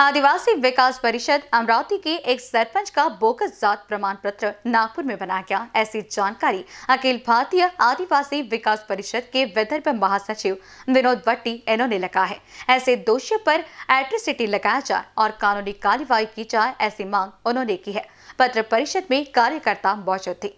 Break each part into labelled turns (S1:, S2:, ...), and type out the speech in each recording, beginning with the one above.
S1: आदिवासी विकास परिषद अमरावती के एक सरपंच का बोकस जात प्रमाण पत्र नागपुर में बनाया गया ऐसी जानकारी अखिल भारतीय आदिवासी विकास परिषद के विदर्भ महासचिव विनोद भट्टी इन्होंने ने लगा है ऐसे दोषियों पर एट्रिसिटी लगाया जाए और कानूनी कार्यवाही की जाए ऐसी मांग उन्होंने की है पत्र परिषद में कार्यकर्ता मौजूद थे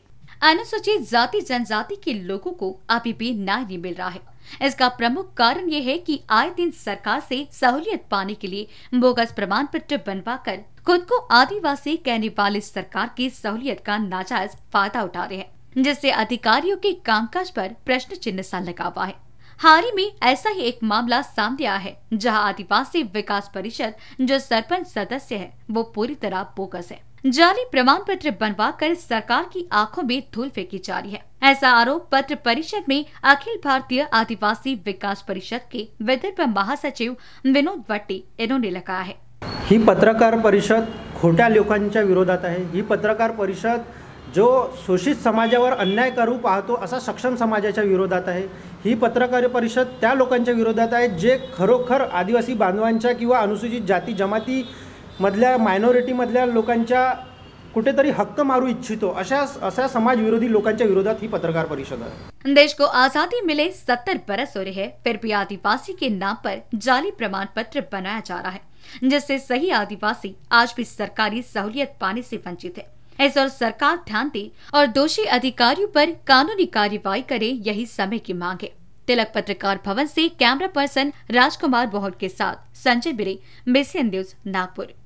S1: अनुसूचित जाति जनजाति के लोगों को अभी भी न्याय नहीं मिल रहा है इसका प्रमुख कारण यह है कि आए दिन सरकार से सहूलियत पाने के लिए बोगस प्रमाण पत्र बनवा कर खुद को आदिवासी कहने वाले सरकार की सहूलियत का नाजायज फायदा उठा रहे हैं जिससे अधिकारियों के कामकाज पर प्रश्न चिन्ह सा लगा हुआ है हाल ही में ऐसा ही एक मामला सामने आया है जहां आदिवासी विकास परिषद जो सरपंच सदस्य है वो पूरी तरह बोगस है जाली प्रमाण पत्र बनवा कर सरकार की आंखों में धूल फेंकी जा रही है ऐसा आरोप पत्र परिषद में अखिल भारतीय आदिवासी विकास परिषद के विदर्भ महासचिव विनोद भट्टी इन्होंने लगाया है
S2: ही पत्रकार परिषद खोटा लोकांच्या विरोधात है ही पत्रकार परिषद जो शोषित समाजावर अन्याय करू पाहतो असा सक्षम समाजाच्या विरोधात आहे ही पत्रकार परिषद त्या लोकांच्या विरोधात आहे जे खरोखर आदिवासी बांधवांच्या किंवा अनुसूचित जाती जमाती मधल्या मायनॉरिटीमधल्या लोकांच्या कुठेतरी हक्क मारू इच्छितो अशा अशा विरोधी लोकांच्या विरोधात ही पत्रकार परिषद है
S1: देश को आजादी मिले सत्तर बरस हो रहे हैं फिर भी आदिवासी के नाम पर जाली प्रमाण पत्र बनाया जा रहा है जिससे सही आदिवासी आज भी सरकारी सहूलियत पाने से वंचित है इस और सरकार ध्यान दे और दोषी अधिकारियों पर कानूनी कार्यवाही करे यही समय की मांग है तिलक पत्रकार भवन से कैमरा पर्सन राजकुमार बोहट के साथ संजय बिरे बेसियन न्यूज नागपुर